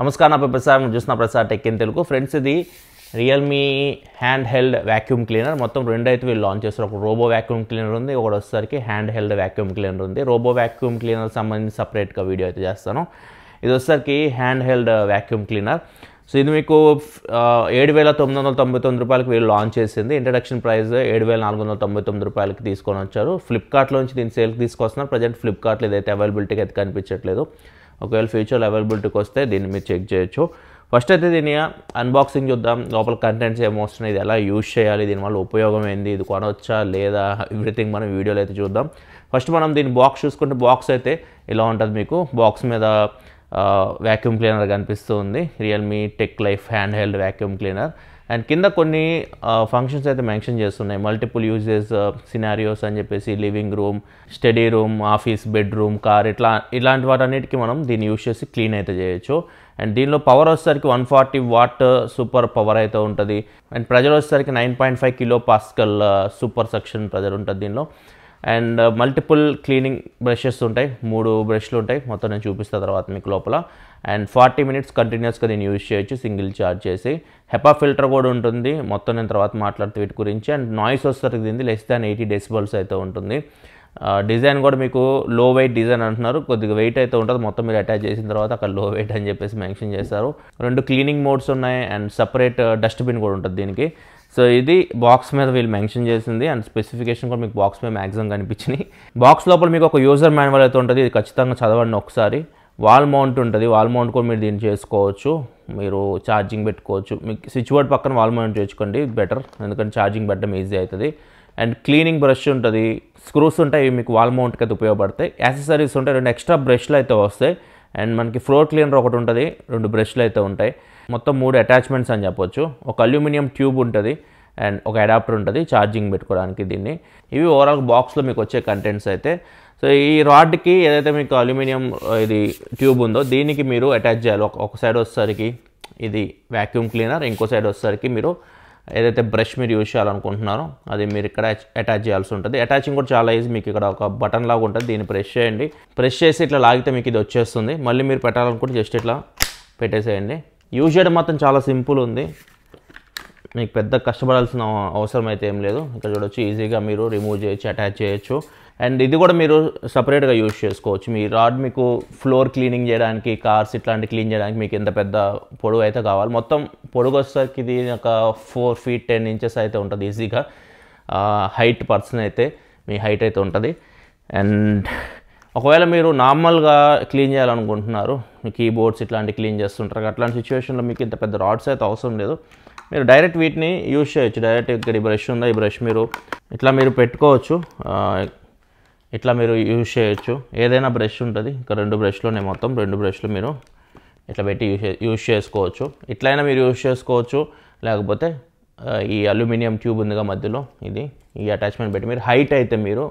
నమస్కారం నా ప్రసాద్ చూసిన Prasad tech in Telugu friends ఇది Realme handheld vacuum cleaner మొత్తం రెండు అయితే వీళ్ళు లాంచ్ చేస్తారు ఒక రోబో వ్యాక్యూమ్ క్లీనర్ ఉంది ఒకటి వచ్చేసరికి హ్యాండ్ హెల్డ్ వ్యాక్యూమ్ క్లీనర్ ఉంది రోబో వ్యాక్యూమ్ క్లీనర్ సంబంధించి సపరేట్గా వీడియో అయితే చేస్తాను ఇది వచ్చేసరికి handheld vacuum cleaner so ఇది మీకు ఏడు వేల తొమ్మిది వందల తొంభై తొమ్మిది రూపాయలకి వీళ్ళు లాంచ్ చేసింది ఇంట్రడక్షన్ ప్రైస్ ఏడు వేల నాలుగు వందల తొంభై తొమ్మిది రూపాయలకి తీసుకొని వచ్చారు ఫ్లిప్కార్ట్లో నుంచి దీని సేల్కి తీసుకొస్తున్నారు ప్రజెంట్ ఫ్లిప్కార్ట్లో ఇదైతే అవైలబిలిటీకి అయితే కనిపించట్లేదు ఒకవేళ ఫ్యూచర్లో అవైలబిలిటీకి వస్తే దీన్ని మీరు చెక్ చేయొచ్చు ఫస్ట్ అయితే దీని అన్బాక్సింగ్ చూద్దాం లోపల కంటెంట్స్ వస్తున్నాయి ఇది ఎలా యూజ్ చేయాలి దీనివల్ల ఉపయోగం ఏంది ఇది కొనవచ్చా లేదా ఎవ్రీథింగ్ మనం వీడియోలో అయితే చూద్దాం ఫస్ట్ మనం దీని బాక్స్ చూసుకుంటే బాక్స్ అయితే ఇలా ఉంటుంది మీకు బాక్స్ మీద వ్యాక్యూమ్ క్లీనర్ కనిపిస్తుంది Realme tech life handheld vacuum cleaner and కింద కొన్ని ఫంక్షన్స్ అయితే మెన్షన్ చేస్తున్నాయి మల్టిపుల్ యూజెస్ సినారియోస్ అని చెప్పేసి living room study room office bedroom car ఇట్లా ఇలాంటి వాటన్నిటికి మనం దీన్ని యూజ్ చేసి క్లీన్ అయితే చేయొచ్చు అండ్ దీనిలో పవర్ వచ్చేసరికి one forty watt super power అయితే ఉంటుంది అండ్ ప్రెజర్ వచ్చేసరికి nine point five kilo pascal super suction pressure ఉంటుంది దీనిలో అండ్ మల్టిపుల్ క్లీనింగ్ బ్రషెస్ ఉంటాయి మూడు బ్రష్లు ఉంటాయి మొత్తం నేను చూపిస్తాను తర్వాత మీకు లోపల అండ్ ఫార్టీ మినిట్స్ కంటిన్యూస్గా నేను యూజ్ చేయొచ్చు సింగిల్ ఛార్జ్ చేసి హెపా ఫిల్టర్ కూడా ఉంటుంది మొత్తం నేను తర్వాత మాట్లాడుతూ వీటి గురించి అండ్ నాయిస్ వస్తుంది దీన్ని లెస్ దాన్ ఎయిటీ డెసిబల్స్ అయితే ఉంటుంది డిజైన్ కూడా మీకు లో వెయిట్ డిజైన్ అంటున్నారు కొద్దిగా వెయిట్ అయితే ఉంటుంది మొత్తం మీరు అటాచ్ చేసిన తర్వాత అక్కడ లో వెయిట్ అని చెప్పేసి మెన్షన్ చేస్తారు రెండు క్లీనింగ్ మోడ్స్ ఉన్నాయి అండ్ సపరేట్ డస్ట్బిన్ uh, కూడా ఉంటుంది దీనికి సో ఇది బాక్స్ మీద వీళ్ళు మెన్షన్ చేసింది అండ్ స్పెసిఫికేషన్ కూడా మీకు బాక్స్ మీద మ్యాక్సిమం కనిపించినాయి బాక్స్ లోపల మీకు ఒక యూజర్ మాన్యువల్ అయితే ఉంటుంది ఇది ఖచ్చితంగా చదవండి ఒకసారి వాల్ మౌంట్ ఉంటుంది వాల్ మౌంట్ కూడా మీరు దీన్ని చేసుకోవచ్చు మీరు ఛార్జింగ్ పెట్టుకోవచ్చు మీకు స్విచ్ బోర్డ్ పక్కన వాల్ మౌంట్ చేసుకోండి బెటర్ ఎందుకంటే ఛార్జింగ్ పెట్టడం ఈజీ అవుతుంది అండ్ క్లీనింగ్ బ్రష్ ఉంటుంది స్క్రూస్ ఉంటాయి మీకు వాల్ మౌంట్కి అయితే ఉపయోగపడతాయి యాక్సెసరీస్ ఉంటాయి రెండు ఎక్స్ట్రా బ్రష్లు అయితే వస్తాయి అండ్ మనకి ఫ్లోర్ క్లీనర్ ఒకటి ఉంటుంది రెండు బ్రష్లు అయితే ఉంటాయి మొత్తం మూడు అటాచ్మెంట్స్ అని చెప్పొచ్చు ఒక అల్యూమినియం ట్యూబ్ ఉంటుంది అండ్ ఒక అడాప్టర్ ఉంటుంది ఛార్జింగ్ పెట్టుకోవడానికి దీన్ని ఇవి ఓవరాల్ బాక్స్లో మీకు వచ్చే కంటెంట్స్ అయితే సో ఈ రాడ్కి ఏదైతే మీకు అల్యూమినియం ఇది ట్యూబ్ ఉందో దీనికి మీరు అటాచ్ చేయాలి ఒక సైడ్ వచ్చేసరికి ఇది వ్యాక్యూమ్ క్లీనర్ ఇంకో సైడ్ వచ్చేసరికి మీరు ఏదైతే బ్రష్ మీరు యూజ్ చేయాలనుకుంటున్నారో అది మీరు ఇక్కడ అటాచ్ చేయాల్సి ఉంటుంది అటాచింగ్ కూడా చాలా ఈజీ మీకు ఇక్కడ ఒక బటన్ లాగా ఉంటుంది దీన్ని ప్రెస్ చేయండి ప్రెస్ చేసి ఇట్లా లాగితే మీకు ఇది వచ్చేస్తుంది మళ్ళీ మీరు పెట్టాలనుకుంటే జస్ట్ ఇట్లా పెట్టేసేయండి యూజ్ చేయడం మాత్రం చాలా సింపుల్ ఉంది మీకు పెద్ద కష్టపడాల్సిన అవసరం అయితే ఏం లేదు ఇక్కడ చూడొచ్చు ఈజీగా మీరు రిమూవ్ చేయొచ్చు అటాచ్ చేయొచ్చు అండ్ ఇది కూడా మీరు సపరేట్గా యూజ్ చేసుకోవచ్చు మీ రాడ్ మీకు ఫ్లోర్ క్లీనింగ్ చేయడానికి కార్స్ ఇట్లాంటి క్లీన్ చేయడానికి మీకు ఎంత పెద్ద పొడుగు అయితే కావాలి మొత్తం పొడుగు వచ్చేసరికి ఇది ఒక ఫోర్ ఫీట్ టెన్ ఇంచెస్ అయితే ఉంటుంది ఈజీగా హైట్ పర్సన్ అయితే మీ హైట్ అయితే ఉంటుంది అండ్ ఒకవేళ మీరు నార్మల్గా క్లీన్ చేయాలనుకుంటున్నారు కీబోర్డ్స్ ఇట్లాంటి క్లీన్ చేస్తుంటారు అట్లాంటి సిచ్యువేషన్లో మీకు ఇంత పెద్ద రాడ్స్ అయితే అవసరం లేదు మీరు డైరెక్ట్ వీటిని యూజ్ చేయొచ్చు డైరెక్ట్ ఇక్కడ ఈ బ్రష్ ఉందా ఈ బ్రష్ మీరు ఇట్లా మీరు పెట్టుకోవచ్చు ఇట్లా మీరు యూజ్ చేయొచ్చు ఏదైనా బ్రష్ ఉంటుంది ఇంకా రెండు బ్రష్లోనే మొత్తం రెండు బ్రష్లు మీరు ఇట్లా పెట్టి యూజ్ యూజ్ చేసుకోవచ్చు ఇట్లయినా మీరు యూజ్ చేసుకోవచ్చు లేకపోతే ఈ అల్యూమినియం ట్యూబ్ ఉందిగా మధ్యలో ఇది ఈ అటాచ్మెంట్ పెట్టి మీరు హైట్ అయితే మీరు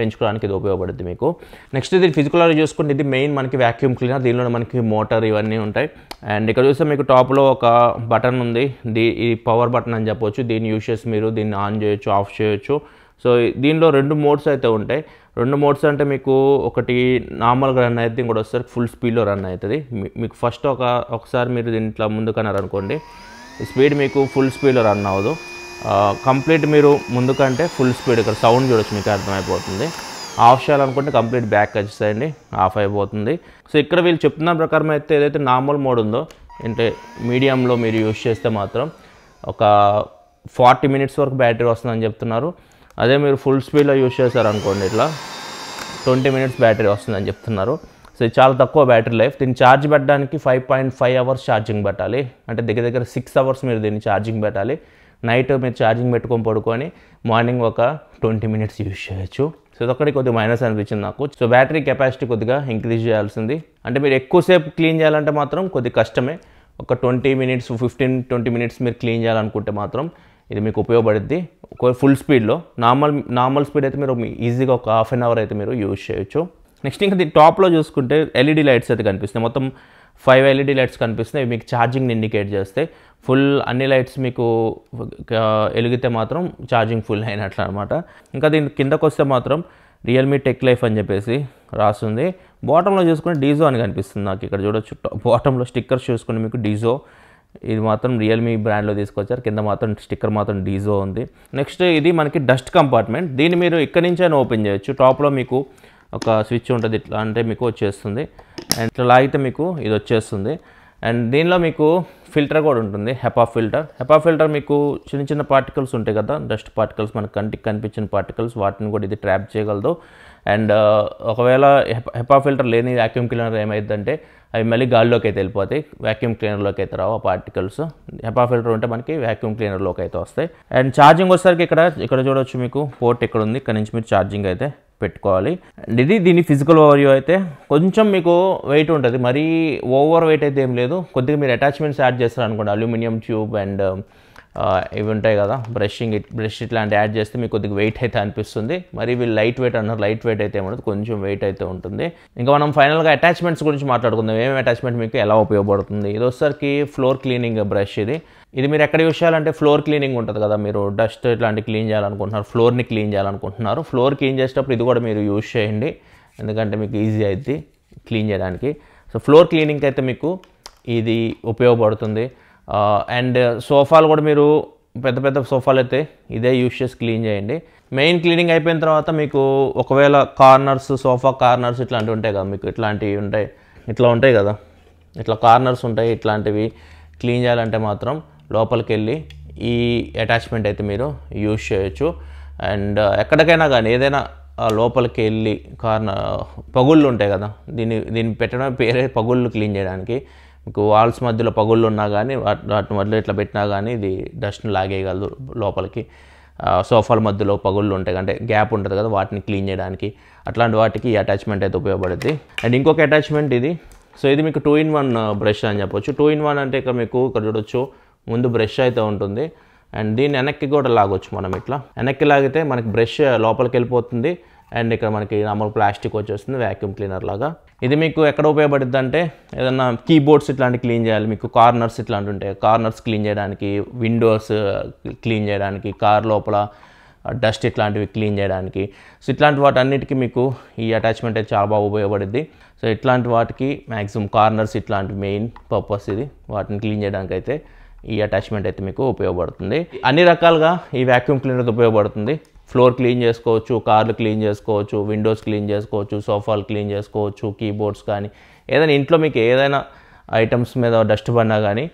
పెంచుకోవడానికి ఇది ఉపయోగపడుతుంది మీకు నెక్స్ట్ ఇది ఫిజికలాజీ చూసుకుంటే ఇది మెయిన్ మనకి వ్యాక్యూమ్ క్లీనర్ దీనిలో మనకి మోటార్ ఇవన్నీ ఉంటాయి అండ్ ఇక్కడ చూస్తే మీకు టాప్లో ఒక బటన్ ఉంది దీ ఈ పవర్ బటన్ అని చెప్పవచ్చు దీన్ని యూస్ చేసి మీరు దీన్ని ఆన్ చేయొచ్చు ఆఫ్ చేయొచ్చు సో దీనిలో రెండు మోడ్స్ అయితే ఉంటాయి రెండు మోడ్స్ అంటే మీకు ఒకటి నార్మల్గా రన్ అయితే ఇంకోటి వస్తారు ఫుల్ స్పీడ్లో రన్ అవుతుంది మీకు ఫస్ట్ ఒక ఒకసారి మీరు దీంట్లో ముందుకన్నారనుకోండి స్పీడ్ మీకు ఫుల్ స్పీడ్లో రన్ అవ్వదు కంప్లీట్ మీరు ముందుకంటే ఫుల్ స్పీడ్ ఇక్కడ సౌండ్ చూడొచ్చు మీకు అర్థమైపోతుంది ఆఫ్ చేయాలనుకుంటే కంప్లీట్ బ్యాక్ వచ్చేసేయండి ఆఫ్ అయిపోతుంది సో ఇక్కడ వీళ్ళు చెప్తున్న ప్రకారం అయితే ఏదైతే నార్మల్ మోడ్ ఉందో అంటే మీడియంలో మీరు యూజ్ చేస్తే మాత్రం ఒక ఫార్టీ మినిట్స్ వరకు బ్యాటరీ వస్తుందని చెప్తున్నారు అదే మీరు ఫుల్ స్పీడ్లో యూజ్ చేశారనుకోండి ఇట్లా ట్వంటీ మినిట్స్ బ్యాటరీ వస్తుందని చెప్తున్నారు సో చాలా తక్కువ బ్యాటరీ లైఫ్ దీన్ని ఛార్జ్ పెట్టడానికి five point five hours charging పెట్టాలి అంటే దగ్గర దగ్గర సిక్స్ అవర్స్ మీరు దీన్ని ఛార్జింగ్ పెట్టాలి నైట్ మీరు ఛార్జింగ్ పెట్టుకొని పడుకొని మార్నింగ్ ఒక ట్వంటీ మినిట్స్ యూజ్ చేయొచ్చు సో ఇదొక్కటి కొద్దిగా మైనస్ అనిపించింది నాకు సో బ్యాటరీ కెపాసిటీ కొద్దిగా ఇంక్రీజ్ చేయాల్సింది అంటే మీరు ఎక్కువసేపు క్లీన్ చేయాలంటే మాత్రం కొద్ది కష్టమే ఒక twenty minutes fifteen twenty minutes మీరు క్లీన్ చేయాలనుకుంటే మాత్రం ఇది మీకు ఉపయోగపడుద్ది ఫుల్ స్పీడ్లో నార్మల్ నార్మల్ స్పీడ్ అయితే మీరు ఈజీగా ఒక హాఫ్ అన్ అవర్ అయితే మీరు యూజ్ చేయొచ్చు నెక్స్ట్ ఇంకా దీని టాప్లో చూసుకుంటే ఎల్ఈడి లైట్స్ అయితే కనిపిస్తాయి మొత్తం ఫైవ్ ఎల్ఈడి లైట్స్ కనిపిస్తాయి మీకు ఛార్జింగ్ని ఇండికేట్ చేస్తాయి ఫుల్ అన్ని లైట్స్ మీకు వెలిగితే మాత్రం ఛార్జింగ్ ఫుల్ అయినట్లు అనమాట ఇంకా దీని కిందకు వస్తే మాత్రం రియల్మీ టెక్ లైఫ్ అని చెప్పేసి రాస్తుంది బాటంలో చూసుకుంటే డీజో అని కనిపిస్తుంది నాకు ఇక్కడ చూడొచ్చు బాటంలో స్టిక్కర్స్ చూసుకుంటే మీకు డీజో ఇది మాత్రం రియల్మీ బ్రాండ్లో తీసుకొచ్చారు కింద మాత్రం స్టిక్కర్ మాత్రం డీజో ఉంది నెక్స్ట్ ఇది మనకి డస్ట్ కంపార్ట్మెంట్ దీన్ని మీరు నుంచి నుంచైనా ఓపెన్ చేయొచ్చు టాప్లో మీకు ఒక స్విచ్ ఉంటుంది ఇట్లా అంటే మీకు వచ్చేస్తుంది అండ్ ఇట్లా లాగితే మీకు ఇది వచ్చేస్తుంది అండ్ దీనిలో మీకు ఫిల్టర్ కూడా ఉంటుంది హెపా ఫిల్టర్ హెపా ఫిల్టర్ మీకు చిన్న చిన్న పార్టికల్స్ ఉంటాయి కదా డస్ట్ పార్టికల్స్ మన కంటికి కనిపించిన పార్టికల్స్ వాటిని కూడా ఇది ట్రాప్ చేయగలదు అండ్ ఒకవేళ హెపా ఫిల్టర్ లేని వ్యాక్యూమ్ క్లీనర్ ఏమైందంటే అవి మళ్ళీ గాల్లోకి అయితే వెళ్ళిపోతాయి వ్యాక్యూమ్ క్లీనర్లోకి అయితే రావు ఆ పార్టికల్స్ హెపా ఫిల్టర్ ఉంటే మనకి వ్యాక్యూమ్ క్లీనర్లోకి అయితే వస్తాయి అండ్ ఛార్జింగ్ వచ్చేసరికి ఇక్కడ ఇక్కడ చూడవచ్చు మీకు పోర్ట్ ఇక్కడ ఉంది ఇక్కడ నుంచి మీరు ఛార్జింగ్ అయితే పెట్టుకోవాలి ఇది దీని ఫిజికల్ ఓవర్వ్యూ అయితే కొంచెం మీకు వెయిట్ ఉంటుంది మరీ ఓవర్ వెయిట్ అయితే ఏం లేదు కొద్దిగా మీరు అటాచ్మెంట్స్ యాడ్ చేస్తారు అనుకోండి అల్యూమినియం ట్యూబ్ అండ్ ఇవి ఉంటాయి కదా బ్రషింగ్ ఇట్ బ్రష్ ఇట్లాంటి యాడ్ చేస్తే మీకు కొద్దిగా వెయిట్ అయితే అనిపిస్తుంది మరి ఇవి లైట్ వెయిట్ అన్నారు లైట్ వెయిట్ అయితే ఉండదు కొంచెం వెయిట్ అయితే ఉంటుంది ఇంకా మనం ఫైనల్గా అటాచ్మెంట్స్ గురించి మాట్లాడుకుందాం ఏమేమి అటాచ్మెంట్ మీకు ఎలా ఉపయోగపడుతుంది ఇది వచ్చేసరికి ఫ్లోర్ క్లీనింగ్ బ్రష్ ఇది ఇది మీరు ఎక్కడ యూస్ చేయాలంటే ఫ్లోర్ క్లీనింగ్ ఉంటుంది కదా మీరు డస్ట్ ఇట్లాంటి క్లీన్ చేయాలనుకుంటున్నారు ఫ్లోర్ని క్లీన్ చేయాలనుకుంటున్నారు ఫ్లోర్ క్లీన్ చేసేటప్పుడు ఇది కూడా మీరు యూజ్ చేయండి ఎందుకంటే మీకు ఈజీ అవుతుంది క్లీన్ చేయడానికి సో ఫ్లోర్ క్లీనింగ్కి అయితే మీకు ఇది ఉపయోగపడుతుంది అండ్ uh, సోఫాలు కూడా మీరు పెద్ద పెద్ద సోఫాలు అయితే ఇదే యూస్ చేసి క్లీన్ చేయండి మెయిన్ క్లీనింగ్ అయిపోయిన తర్వాత మీకు ఒకవేళ కార్నర్స్ సోఫా కార్నర్స్ ఇట్లాంటివి ఉంటాయి కదా మీకు ఇట్లాంటివి ఉంటాయి ఇట్లా ఉంటాయి కదా ఇట్లా కార్నర్స్ ఉంటాయి ఇట్లాంటివి క్లీన్ చేయాలంటే మాత్రం లోపలికి వెళ్ళి ఈ అటాచ్మెంట్ అయితే మీరు యూజ్ చేయొచ్చు అండ్ uh, ఎక్కడికైనా కానీ ఏదైనా లోపలికి వెళ్ళి కార్నర్ పగుళ్ళు ఉంటాయి కదా దీన్ని దీన్ని పెట్టడం పేరే పగుళ్ళు క్లీన్ చేయడానికి మీకు వాల్స్ మధ్యలో పగుళ్ళు ఉన్నా కానీ వాటి మధ్యలో ఇట్లా పెట్టినా కానీ ఇది డస్ట్ని లాగేయగలదు లోపలికి సోఫాల మధ్యలో పగుళ్ళు ఉంటాయి అంటే గ్యాప్ ఉంటుంది కదా వాటిని క్లీన్ చేయడానికి అట్లాంటి వాటికి ఈ అటాచ్మెంట్ అయితే ఉపయోగపడుద్ది అండ్ ఇంకొక అటాచ్మెంట్ ఇది సో ఇది మీకు టూ ఇన్ వన్ బ్రష్ అని చెప్పొచ్చు టూ ఇన్ వన్ అంటే ఇక్కడ మీకు ఇక్కడ చూడొచ్చు ముందు బ్రష్ అయితే ఉంటుంది అండ్ దీన్ని వెనక్కి కూడా లాగొచ్చు మనం ఇట్లా వెనక్కి లాగితే మనకి బ్రష్ లోపలికి వెళ్ళిపోతుంది అండ్ ఇక్కడ మనకి నార్మల్ ప్లాస్టిక్ వచ్చేస్తుంది వ్యాక్యూమ్ క్లీనర్ లాగా ఇది మీకు ఎక్కడ ఉపయోగపడుతుంది అంటే ఏదన్నా కీబోర్డ్స్ ఇట్లాంటి క్లీన్ చేయాలి మీకు కార్నర్స్ ఇట్లాంటి ఉంటాయి కార్నర్స్ క్లీన్ చేయడానికి విండోస్ క్లీన్ చేయడానికి కార్ లోపల డస్ట్ ఇట్లాంటివి క్లీన్ చేయడానికి సో ఇట్లాంటి వాటన్నిటికీ మీకు ఈ అటాచ్మెంట్ అయితే చాలా బాగా ఉపయోగపడుద్ది సో ఇట్లాంటి వాటికి మ్యాక్సిమం కార్నర్స్ ఇట్లాంటి మెయిన్ పర్పస్ ఇది వాటిని క్లీన్ చేయడానికి అయితే ఈ అటాచ్మెంట్ అయితే మీకు ఉపయోగపడుతుంది అన్ని రకాలుగా ఈ వ్యాక్యూమ్ క్లీనర్ ఉపయోగపడుతుంది ఫ్లోర్ క్లీన్ చేసుకోవచ్చు కార్లు క్లీన్ చేసుకోవచ్చు విండోస్ క్లీన్ చేసుకోవచ్చు సోఫాలు క్లీన్ చేసుకోవచ్చు కీబోర్డ్స్ కానీ ఏదైనా ఇంట్లో మీకు ఏదైనా ఐటమ్స్ మీద డస్ట్ పడినా కానీ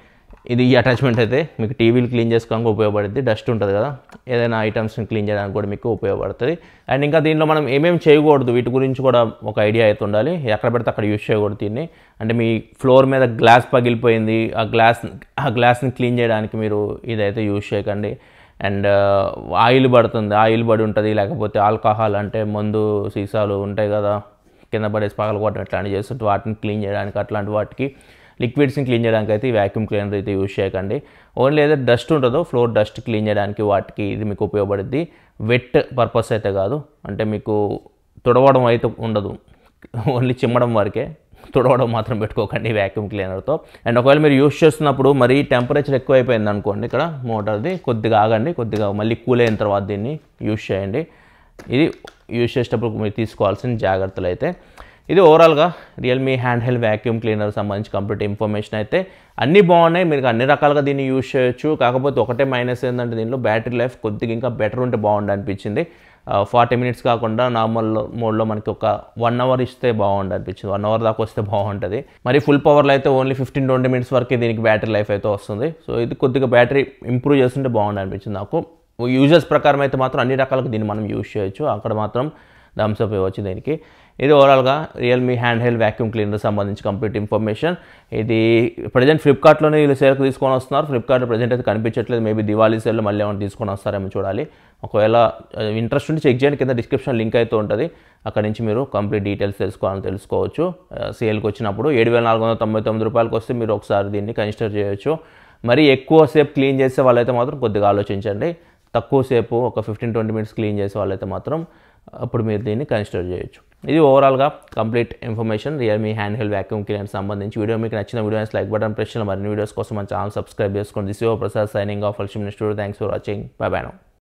ఇది ఈ అటాచ్మెంట్ అయితే మీకు టీవీలు క్లీన్ చేసుకోవడానికి ఉపయోగపడుతుంది డస్ట్ ఉంటుంది కదా ఏదైనా ఐటమ్స్ని క్లీన్ చేయడానికి కూడా మీకు ఉపయోగపడుతుంది అండ్ ఇంకా దీనిలో మనం ఏమేమి చేయకూడదు వీటి గురించి కూడా ఒక ఐడియా అయితే ఉండాలి ఎక్కడ పెడితే అక్కడ యూజ్ చేయకూడదు దీన్ని అంటే మీ ఫ్లోర్ మీద గ్లాస్ పగిలిపోయింది ఆ గ్లాస్ ఆ గ్లాస్ని క్లీన్ చేయడానికి మీరు ఇదైతే యూజ్ చేయకండి అండ్ ఆయిల్ పడుతుంది ఆయిల్ పడి ఉంటుంది లేకపోతే ఆల్కహాల్ అంటే మందు సీసాలు ఉంటాయి కదా కింద పడేసి కొట్టడం అట్లాంటివి చేస్తుంటే వాటిని క్లీన్ చేయడానికి అట్లాంటి వాటికి లిక్విడ్స్ని క్లీన్ చేయడానికి అయితే ఈ వ్యాక్యూమ్ క్లీనర్ అయితే యూజ్ చేయకండి ఓన్లీ ఏదైతే డస్ట్ ఉంటుందో ఫ్లోర్ డస్ట్ క్లీన్ చేయడానికి వాటికి ఇది మీకు ఉపయోగపడుద్ది వెట్ పర్పస్ అయితే కాదు అంటే మీకు తుడవడం అయితే ఉండదు ఓన్లీ చిమ్మడం వరకే తుడవడం మాత్రం పెట్టుకోకండి వ్యాక్యూమ్ క్లీనర్తో అండ్ ఒకవేళ మీరు యూస్ చేస్తున్నప్పుడు మరి టెంపరేచర్ ఎక్కువైపోయింది అనుకోండి ఇక్కడ మోటార్ది కొద్దిగా ఆగండి కొద్దిగా మళ్ళీ కూల్ అయిన తర్వాత దీన్ని యూస్ చేయండి ఇది యూస్ చేసేటప్పుడు మీరు తీసుకోవాల్సిన జాగ్రత్తలు అయితే ఇది ఓవరాల్గా Realme handheld vacuum cleaner సంబంధించి కంప్లీట్ ఇన్ఫర్మేషన్ అయితే అన్నీ బాగున్నాయి మీరు అన్ని రకాలుగా దీన్ని యూజ్ చేయొచ్చు కాకపోతే ఒకటే మైనస్ ఏంటంటే దీనిలో బ్యాటరీ లైఫ్ కొద్దిగా ఇంకా బెటర్ ఉంటే బాగుండు అనిపించింది ఫార్టీ మినిట్స్ కాకుండా నార్మల్ మోడ్లో మనకి ఒక వన్ అవర్ ఇస్తే బాగుండు అనిపించింది వన్ అవర్ దాకా వస్తే బాగుంటుంది మరి ఫుల్ పవర్లో అయితే ఓన్లీ ఫిఫ్టీన్ ట్వంటీ మినిట్స్ వరకే దీనికి బ్యాటరీ లైఫ్ అయితే వస్తుంది సో ఇది కొద్దిగా బ్యాటరీ ఇంప్రూవ్ చేస్తుంటే బాగుండు అనిపించింది నాకు యూజర్స్ ప్రకారం అయితే మాత్రం అన్ని రకాలకు దీన్ని మనం యూజ్ చేయొచ్చు అక్కడ మాత్రం థమ్స్అప్ ఇవ్వచ్చు దీనికి ఇది ఓవరాల్గా Realme handheld vacuum cleaner సంబంధించి కంప్లీట్ ఇన్ఫర్మేషన్ ఇది ప్రజెంట్ ఫ్లిప్కార్ట్లోనే వీళ్ళు సేల్కి తీసుకొని వస్తున్నారు ఫ్లిప్కార్ట్ ప్రజెంట్ అయితే కనిపించట్లేదు మేబీ దివాళీ సేల్లో మళ్ళీ ఏమైనా తీసుకొని వస్తారేమో చూడాలి ఒకవేళ ఇంట్రెస్ట్ ఉంటే చెక్ చేయండి కింద డిస్క్రిప్షన్ లింక్ అయితే ఉంటుంది అక్కడ నుంచి మీరు కంప్లీట్ డీటెయిల్స్ తెలుసుకోవాలని తెలుసుకోవచ్చు సేల్కి వచ్చినప్పుడు ఏడు వేల నాలుగు వందల తొంభై తొమ్మిది రూపాయలకి వస్తే మీరు ఒకసారి దీన్ని కన్సిడర్ చేయొచ్చు మరీ ఎక్కువసేపు క్లీన్ చేసే వాళ్ళైతే మాత్రం కొద్దిగా ఆలోచించండి తక్కువసేపు ఒక ఫిఫ్టీన్ ట్వంటీ మినిట్స్ క్లీన్ చేసే వాళ్ళైతే మాత్రం అప్పుడు మీరు దీన్ని కన్సిడర్ చేయొచ్చు ఇది ఓవరాల్గా complete information Realme handheld vacuum cleaner సంబంధించి వీడియో మీకు నచ్చిన వీడియోస్ లైక్ బటన్ ప్రెస్ మరిన్ని వీడియోస్ కోసం మన ఛానల్ సబ్స్క్రైబ్ చేసుకోండి శివ ప్రసాద్ సైనింగ్ ఆఫ్ అల్షిమ్ studio thanks for watching bye bye no